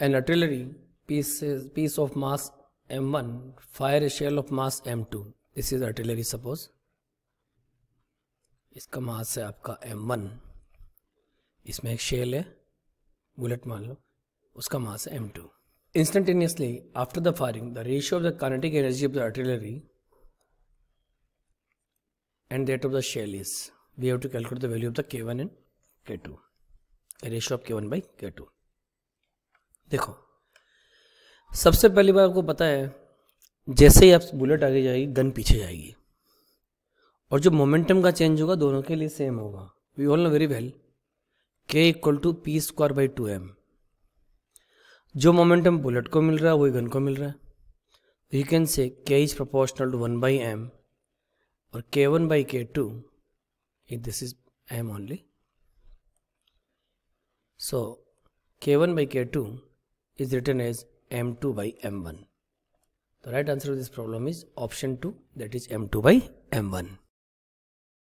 An artillery piece, piece of mass M1 fire a shell of mass M2. This is artillery suppose. इसका मास है आपका M1. इसमें एक shell है bullet मान लो उसका मास है M2. Instantaneously after the firing, the ratio of the kinetic energy of the artillery and that of the shell is we have to calculate the value of the K1 and K2. The ratio of K1 by K2. देखो सबसे पहली बार आपको पता है जैसे ही आप bullet आगे जाएगी गन पीछे जाएगी और जो मोमेंटम का चेंज होगा दोनों के लिए सेम होगा we all know very well K equal to P square by two M जो मोमेंटम बुलेट को मिल रहा है वही गन को मिल रहा है you can say K is proportional to one by M और K one by K two this is M only so K one by K two is written as m2 by m1 the right answer to this problem is option 2 that is m2 by m1